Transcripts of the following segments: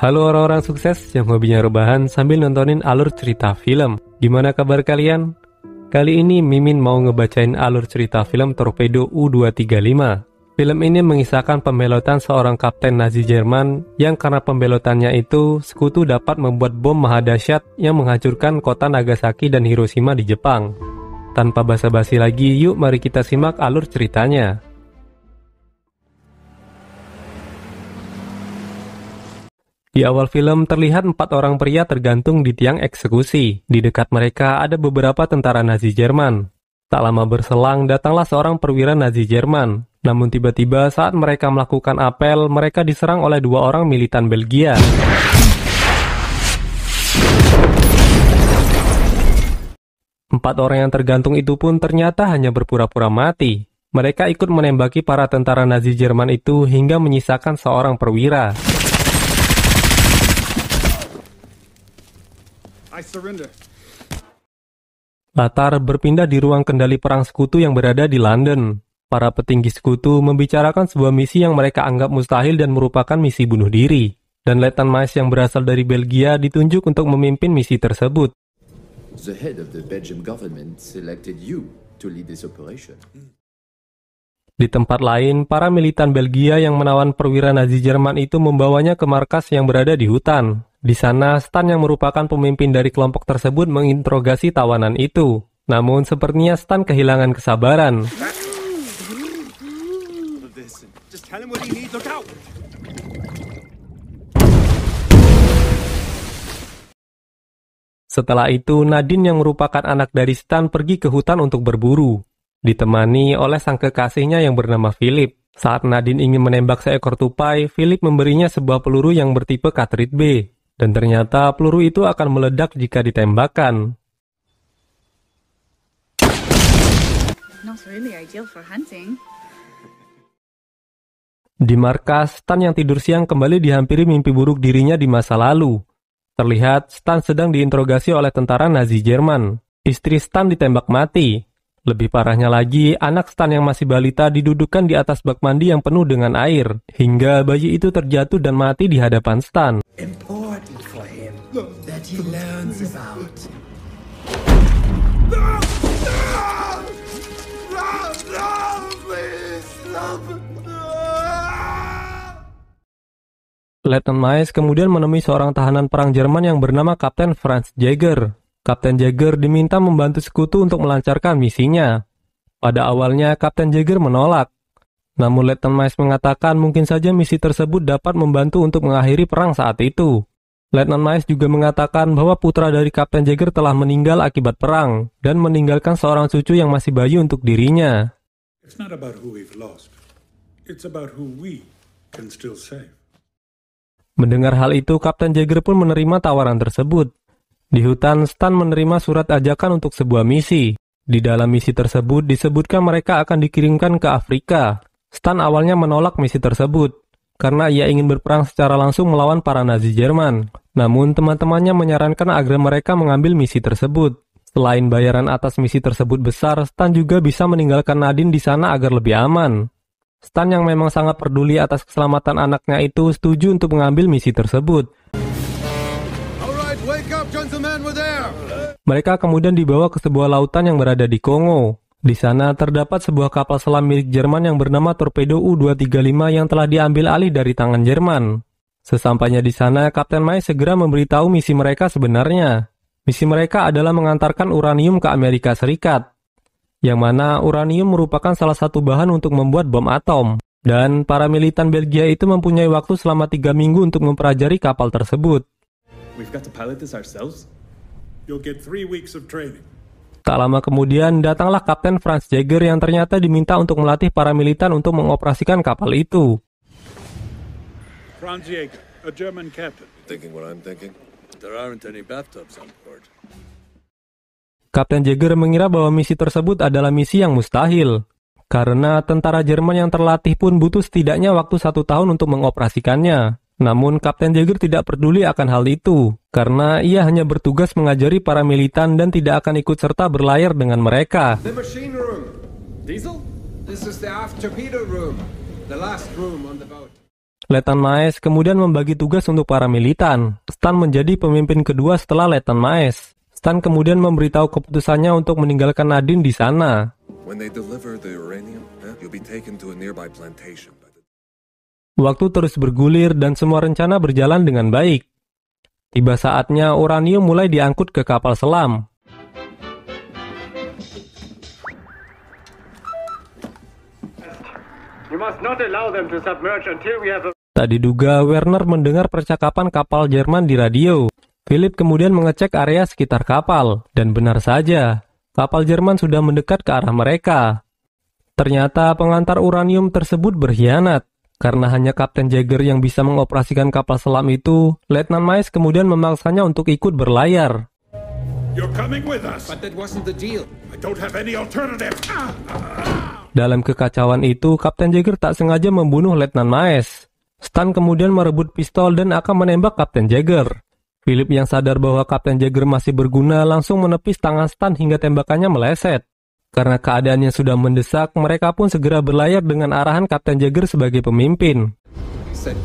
Halo orang-orang sukses yang hobinya rebahan sambil nontonin alur cerita film. Gimana kabar kalian? Kali ini Mimin mau ngebacain alur cerita film Torpedo U235. Film ini mengisahkan pembelotan seorang kapten Nazi Jerman yang karena pembelotannya itu sekutu dapat membuat bom mahadasyat yang menghancurkan kota Nagasaki dan Hiroshima di Jepang. Tanpa basa-basi lagi, yuk mari kita simak alur ceritanya. Di awal film terlihat empat orang pria tergantung di tiang eksekusi. Di dekat mereka ada beberapa tentara Nazi Jerman. Tak lama berselang datanglah seorang perwira Nazi Jerman. Namun tiba-tiba saat mereka melakukan apel, mereka diserang oleh dua orang militan Belgia. Empat orang yang tergantung itu pun ternyata hanya berpura-pura mati. Mereka ikut menembaki para tentara Nazi Jerman itu hingga menyisakan seorang perwira. I Latar berpindah di ruang kendali perang sekutu yang berada di London. Para petinggi sekutu membicarakan sebuah misi yang mereka anggap mustahil dan merupakan misi bunuh diri. Dan Letnan Mais yang berasal dari Belgia ditunjuk untuk memimpin misi tersebut. Di tempat lain, para militan Belgia yang menawan perwira Nazi Jerman itu membawanya ke markas yang berada di hutan. Di sana, Stan yang merupakan pemimpin dari kelompok tersebut menginterogasi tawanan itu. Namun, sepertinya Stan kehilangan kesabaran. Setelah itu, Nadine yang merupakan anak dari Stan pergi ke hutan untuk berburu. Ditemani oleh sang kekasihnya yang bernama Philip. Saat Nadine ingin menembak seekor tupai, Philip memberinya sebuah peluru yang bertipe cartridge B. Dan ternyata peluru itu akan meledak jika ditembakkan. Di markas, Stan yang tidur siang kembali dihampiri mimpi buruk dirinya di masa lalu. Terlihat Stan sedang diinterogasi oleh tentara Nazi Jerman. Istri Stan ditembak mati. Lebih parahnya lagi, anak Stan yang masih balita didudukkan di atas bak mandi yang penuh dengan air, hingga bayi itu terjatuh dan mati di hadapan Stan he learns about. No! No! No! No! Please! Letnan Maes kemudian menemui seorang tahanan perang Jerman yang bernama Kapten Franz Jäger. Kapten Jäger diminta membantu sekutu untuk melancarkan misinya. Pada awalnya, Kapten Jäger menolak. Namun Letnan Maes mengatakan mungkin saja misi tersebut dapat membantu untuk mengakhiri perang saat itu. Letnan Maes juga mengatakan bahwa putra dari Kapten Jagger telah meninggal akibat perang dan meninggalkan seorang cucu yang masih bayi untuk dirinya. Mendengar hal itu, Kapten Jagger pun menerima tawaran tersebut. Di hutan, Stan menerima surat ajakan untuk sebuah misi. Di dalam misi tersebut disebutkan mereka akan dikirimkan ke Afrika. Stan awalnya menolak misi tersebut, karena ia ingin berperang secara langsung melawan para Nazi Jerman. Namun, teman-temannya menyarankan agar mereka mengambil misi tersebut. Selain bayaran atas misi tersebut besar, Stan juga bisa meninggalkan Nadine di sana agar lebih aman. Stan yang memang sangat peduli atas keselamatan anaknya itu setuju untuk mengambil misi tersebut. Mereka kemudian dibawa ke sebuah lautan yang berada di Kongo. Di sana terdapat sebuah kapal selam milik Jerman yang bernama torpedo U-235 yang telah diambil alih dari tangan Jerman. Sesampainya di sana, Kapten Mai segera memberitahu misi mereka sebenarnya. Misi mereka adalah mengantarkan uranium ke Amerika Serikat, yang mana uranium merupakan salah satu bahan untuk membuat bom atom. Dan para militan Belgia itu mempunyai waktu selama tiga minggu untuk mempelajari kapal tersebut. We've got to pilot this ourselves. You'll get three weeks of training. Tak lama kemudian, datanglah Kapten Franz Jäger yang ternyata diminta untuk melatih para militan untuk mengoperasikan kapal itu. Franz Jäger, a German captain. Thinking what I'm thinking? There aren't any bathtubs on board. Kapten Jäger mengira bahwa misi tersebut adalah misi yang mustahil. Karena tentara Jerman yang terlatih pun butuh setidaknya waktu satu tahun untuk mengoperasikannya. Namun Kapten Jagger tidak peduli akan hal itu, karena ia hanya bertugas mengajari para militan dan tidak akan ikut serta berlayar dengan mereka. The machine Letnan Maes kemudian membagi tugas untuk para militan. Stan menjadi pemimpin kedua setelah Letan Maes. Stan kemudian memberitahu keputusannya untuk meninggalkan Nadine di sana. Waktu terus bergulir dan semua rencana berjalan dengan baik. Tiba saatnya uranium mulai diangkut ke kapal selam. Tak diduga, Werner mendengar percakapan kapal Jerman di radio. Philip kemudian mengecek area sekitar kapal, dan benar saja, kapal Jerman sudah mendekat ke arah mereka. Ternyata pengantar uranium tersebut berkhianat. Karena hanya Kapten Jagger yang bisa mengoperasikan kapal selam itu, Letnan Mais kemudian memaksanya untuk ikut berlayar. Dalam kekacauan itu, Kapten Jagger tak sengaja membunuh Letnan Maes. Stan kemudian merebut pistol dan akan menembak Kapten Jagger. Philip yang sadar bahwa Kapten Jagger masih berguna langsung menepis tangan Stan hingga tembakannya meleset. Karena keadaannya sudah mendesak, mereka pun segera berlayar dengan arahan Kapten Jagger sebagai pemimpin. Set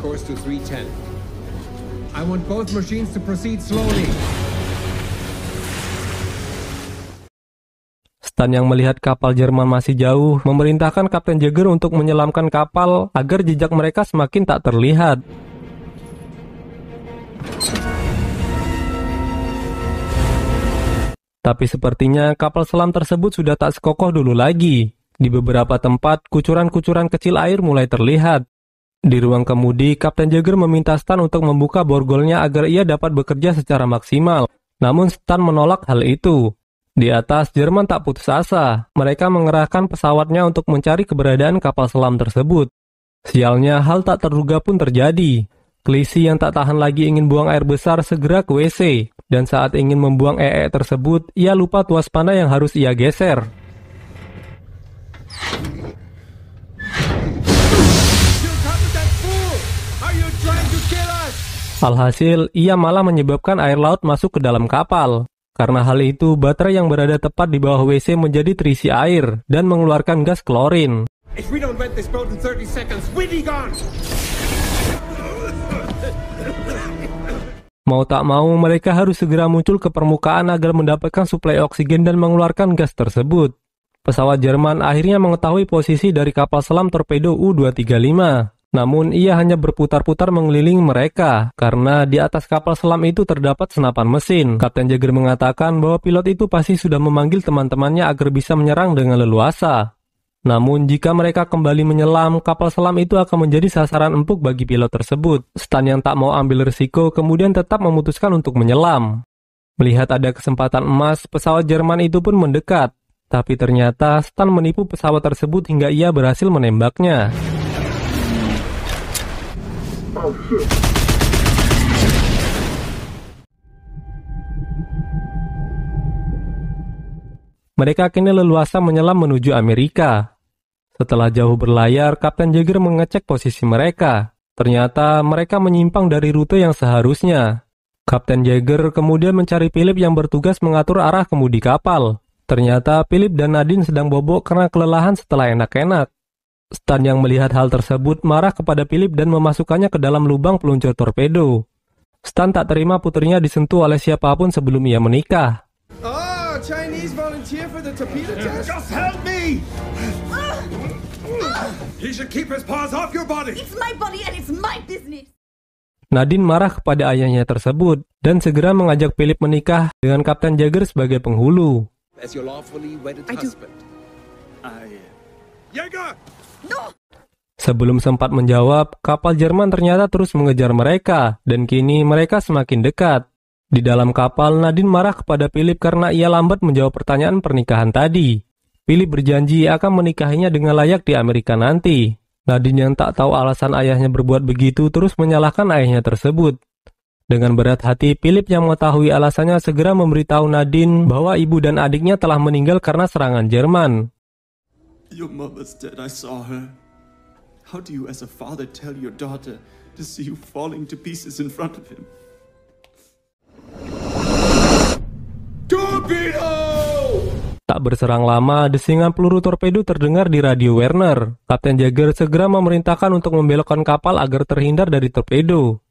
Stan yang melihat kapal Jerman masih jauh memerintahkan Kapten Jagger untuk menyelamkan kapal agar jejak mereka semakin tak terlihat. Tapi sepertinya kapal selam tersebut sudah tak sekokoh dulu lagi. Di beberapa tempat, kucuran-kucuran kecil air mulai terlihat. Di ruang kemudi, Kapten Jagger meminta Stan untuk membuka borgolnya agar ia dapat bekerja secara maksimal. Namun Stan menolak hal itu. Di atas, Jerman tak putus asa. Mereka mengerahkan pesawatnya untuk mencari keberadaan kapal selam tersebut. Sialnya, hal tak terduga pun terjadi. Klisi yang tak tahan lagi ingin buang air besar segera ke WC. Dan saat ingin membuang ee tersebut, ia lupa tuas panah yang harus ia geser. Alhasil, ia malah menyebabkan air laut masuk ke dalam kapal. Karena hal itu, baterai yang berada tepat di bawah WC menjadi terisi air dan mengeluarkan gas klorin. Seconds, Mau tak mau, mereka harus segera muncul ke permukaan agar mendapatkan suplai oksigen dan mengeluarkan gas tersebut. Pesawat Jerman akhirnya mengetahui posisi dari kapal selam torpedo U-235. Namun, ia hanya berputar-putar mengelilingi mereka, karena di atas kapal selam itu terdapat senapan mesin. Kapten Jager mengatakan bahwa pilot itu pasti sudah memanggil teman-temannya agar bisa menyerang dengan leluasa. Namun jika mereka kembali menyelam, kapal selam itu akan menjadi sasaran empuk bagi pilot tersebut. Stan yang tak mau ambil risiko kemudian tetap memutuskan untuk menyelam. Melihat ada kesempatan emas, pesawat Jerman itu pun mendekat. Tapi ternyata Stan menipu pesawat tersebut hingga ia berhasil menembaknya. mereka kini leluasa menyelam menuju Amerika. Setelah jauh berlayar, Kapten Jagger mengecek posisi mereka. Ternyata mereka menyimpang dari rute yang seharusnya. Kapten Jagger kemudian mencari Philip yang bertugas mengatur arah kemudi kapal. Ternyata Philip dan Nadine sedang bobok karena kelelahan setelah enak-enak. Stan yang melihat hal tersebut marah kepada Philip dan memasukkannya ke dalam lubang peluncur torpedo. Stan tak terima putrinya disentuh oleh siapapun sebelum ia menikah. Oh, Chinese volunteer for the torpedo test? Just help me! He Nadine marah kepada ayahnya tersebut dan segera mengajak Philip menikah dengan Kapten Jagger sebagai penghulu. Sebelum sempat menjawab, kapal Jerman ternyata terus mengejar mereka dan kini mereka semakin dekat. Di dalam kapal, Nadine marah kepada Philip karena ia lambat menjawab pertanyaan pernikahan tadi. Philip berjanji akan menikahinya dengan layak di Amerika nanti. Nadine yang tak tahu alasan ayahnya berbuat begitu terus menyalahkan ayahnya tersebut. Dengan berat hati, Philip yang mengetahui alasannya segera memberitahu Nadine bahwa ibu dan adiknya telah meninggal karena serangan Jerman. Your mother's dead, I saw her. How do you as a father tell your daughter to see you falling to pieces in front of him? Torpedo! Tak berserang lama, desingan peluru torpedo terdengar di radio Werner. Kapten Jagger segera memerintahkan untuk membelokkan kapal agar terhindar dari torpedo.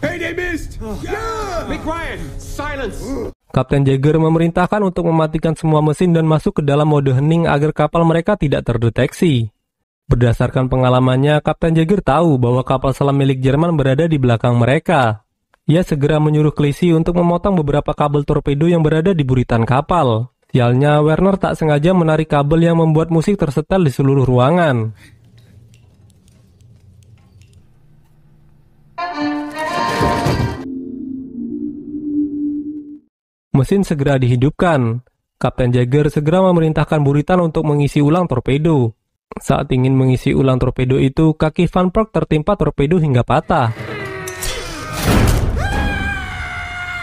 Hey, Davis! Yeah! Be quiet! Silence! Kapten Jagger memerintahkan untuk mematikan semua mesin dan masuk ke dalam mode hening agar kapal mereka tidak terdeteksi. Berdasarkan pengalamannya, Kapten Jagger tahu bahwa kapal selam milik Jerman berada di belakang mereka, ia segera menyuruh Klesi untuk memotong beberapa kabel torpedo yang berada di buritan kapal. Sialnya, Werner tak sengaja menarik kabel yang membuat musik tersetel di seluruh ruangan. Mesin segera dihidupkan. Kapten Jagger segera memerintahkan buritan untuk mengisi ulang torpedo. Saat ingin mengisi ulang torpedo itu, kaki Van Perk tertimpa torpedo hingga patah.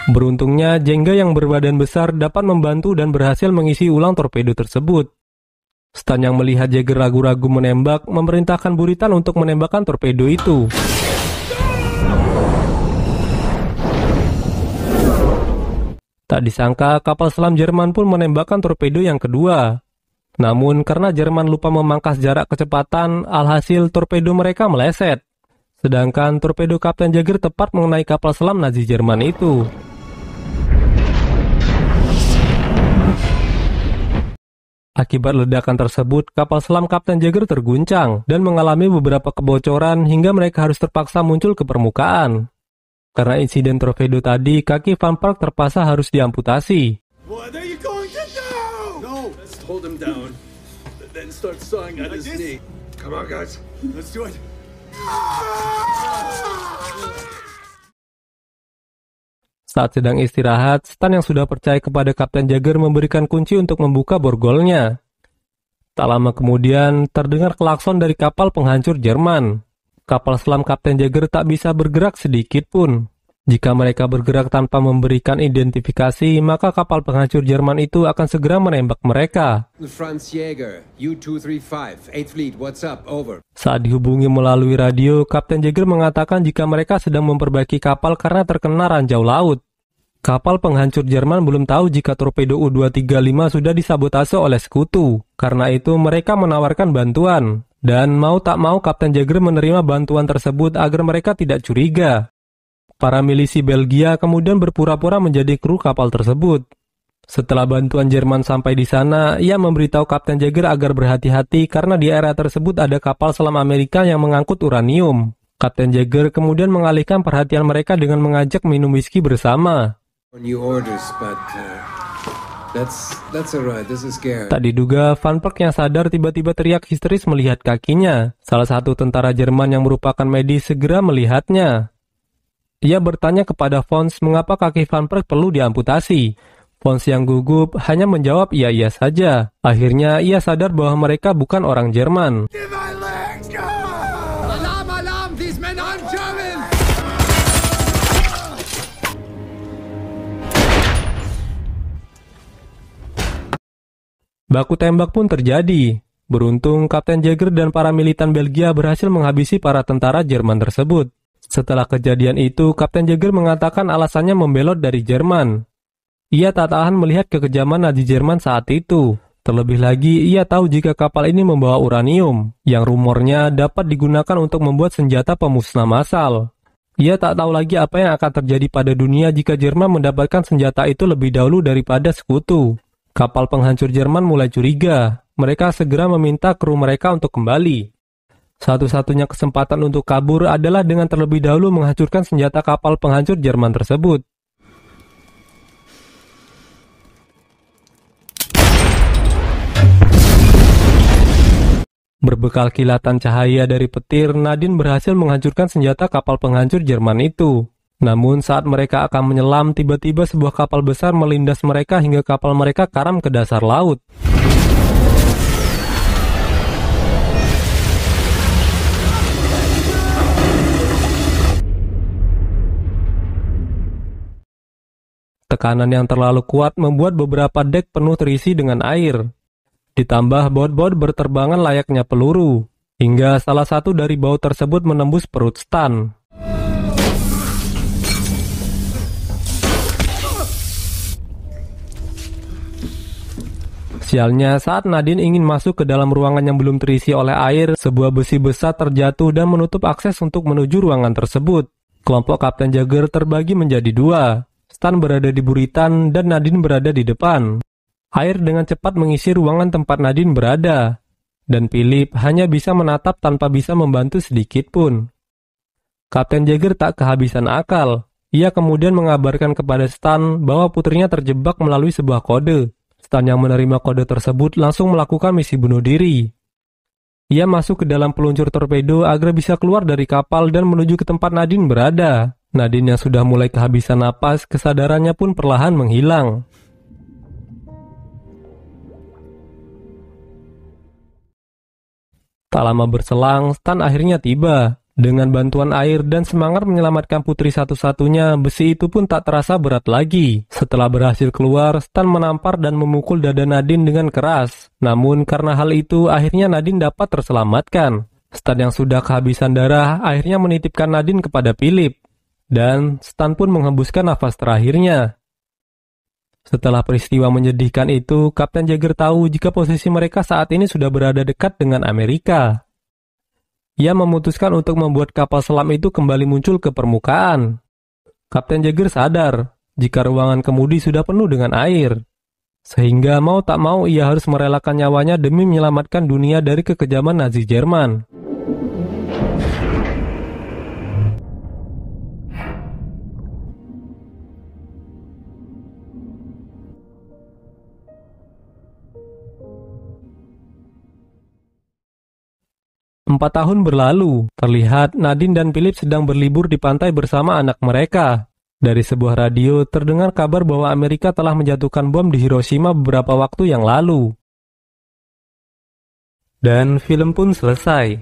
Beruntungnya, jengger yang berbadan besar dapat membantu dan berhasil mengisi ulang torpedo tersebut. Stan yang melihat Jagger ragu-ragu menembak, memerintahkan Buritan untuk menembakkan torpedo itu. Tak disangka, kapal selam Jerman pun menembakkan torpedo yang kedua. Namun, karena Jerman lupa memangkas jarak kecepatan, alhasil torpedo mereka meleset. Sedangkan torpedo Kapten Jagger tepat mengenai kapal selam Nazi Jerman itu. Akibat ledakan tersebut, kapal selam Kapten Jagger terguncang dan mengalami beberapa kebocoran hingga mereka harus terpaksa muncul ke permukaan. Karena insiden torpedo tadi, kaki Van Park terpaksa harus diamputasi. On, saat sedang istirahat, Stan yang sudah percaya kepada Kapten Jagger memberikan kunci untuk membuka borgolnya. Tak lama kemudian, terdengar klakson dari kapal penghancur Jerman. Kapal selam Kapten Jagger tak bisa bergerak sedikit pun. Jika mereka bergerak tanpa memberikan identifikasi, maka kapal penghancur Jerman itu akan segera menembak mereka. Saat dihubungi melalui radio, Kapten Jaeger mengatakan jika mereka sedang memperbaiki kapal karena terkena ranjau laut. Kapal penghancur Jerman belum tahu jika torpedo U-235 sudah disabotase oleh sekutu. Karena itu mereka menawarkan bantuan. Dan mau tak mau Kapten Jaeger menerima bantuan tersebut agar mereka tidak curiga. Para milisi Belgia kemudian berpura-pura menjadi kru kapal tersebut. Setelah bantuan Jerman sampai di sana, ia memberitahu Kapten Jagger agar berhati-hati karena di area tersebut ada kapal selam Amerika yang mengangkut uranium. Kapten Jagger kemudian mengalihkan perhatian mereka dengan mengajak minum whisky bersama. Uh, tak diduga, Van Perk yang sadar tiba-tiba teriak histeris melihat kakinya. Salah satu tentara Jerman yang merupakan medis segera melihatnya. Ia bertanya kepada Fons mengapa kaki Van Perk perlu diamputasi. Fons yang gugup hanya menjawab iya-iya saja. Akhirnya ia sadar bahwa mereka bukan orang Jerman. Baku tembak pun terjadi. Beruntung, Kapten Jagger dan para militan Belgia berhasil menghabisi para tentara Jerman tersebut. Setelah kejadian itu, Kapten Jäger mengatakan alasannya membelot dari Jerman. Ia tak tahan melihat kekejaman Nazi Jerman saat itu. Terlebih lagi, ia tahu jika kapal ini membawa uranium, yang rumornya dapat digunakan untuk membuat senjata pemusnah massal. Ia tak tahu lagi apa yang akan terjadi pada dunia jika Jerman mendapatkan senjata itu lebih dahulu daripada sekutu. Kapal penghancur Jerman mulai curiga. Mereka segera meminta kru mereka untuk kembali. Satu-satunya kesempatan untuk kabur adalah dengan terlebih dahulu menghancurkan senjata kapal penghancur Jerman tersebut. Berbekal kilatan cahaya dari petir, Nadine berhasil menghancurkan senjata kapal penghancur Jerman itu. Namun saat mereka akan menyelam, tiba-tiba sebuah kapal besar melindas mereka hingga kapal mereka karam ke dasar laut. Tekanan yang terlalu kuat membuat beberapa dek penuh terisi dengan air. Ditambah baut-baut berterbangan layaknya peluru, hingga salah satu dari baut tersebut menembus perut Stan. Sialnya, saat Nadine ingin masuk ke dalam ruangan yang belum terisi oleh air, sebuah besi besar terjatuh dan menutup akses untuk menuju ruangan tersebut. Kelompok Kapten Jagger terbagi menjadi dua. Stan berada di buritan dan Nadine berada di depan. Air dengan cepat mengisi ruangan tempat Nadine berada, dan Philip hanya bisa menatap tanpa bisa membantu sedikit pun. Kapten Jagger tak kehabisan akal. Ia kemudian mengabarkan kepada Stan bahwa putrinya terjebak melalui sebuah kode. Stan yang menerima kode tersebut langsung melakukan misi bunuh diri. Ia masuk ke dalam peluncur torpedo agar bisa keluar dari kapal dan menuju ke tempat Nadine berada. Nadine yang sudah mulai kehabisan napas, kesadarannya pun perlahan menghilang. Tak lama berselang, Stan akhirnya tiba. Dengan bantuan air dan semangat menyelamatkan putri satu-satunya, besi itu pun tak terasa berat lagi. Setelah berhasil keluar, Stan menampar dan memukul dada Nadine dengan keras. Namun karena hal itu, akhirnya Nadine dapat terselamatkan. Stan yang sudah kehabisan darah akhirnya menitipkan Nadine kepada Philip. Dan Stan pun menghembuskan nafas terakhirnya. Setelah peristiwa menyedihkan itu, Kapten Jagger tahu jika posisi mereka saat ini sudah berada dekat dengan Amerika. Ia memutuskan untuk membuat kapal selam itu kembali muncul ke permukaan. Kapten Jagger sadar jika ruangan kemudi sudah penuh dengan air. Sehingga mau tak mau ia harus merelakan nyawanya demi menyelamatkan dunia dari kekejaman Nazi Jerman. Empat tahun berlalu, terlihat Nadine dan Philip sedang berlibur di pantai bersama anak mereka. Dari sebuah radio terdengar kabar bahwa Amerika telah menjatuhkan bom di Hiroshima beberapa waktu yang lalu. Dan film pun selesai.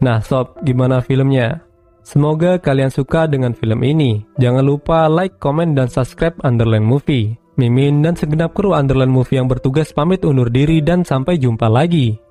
Nah sob, gimana filmnya? Semoga kalian suka dengan film ini. Jangan lupa like, komen, dan subscribe Underland Movie. Mimin dan segenap kru Underland Movie yang bertugas pamit undur diri dan sampai jumpa lagi.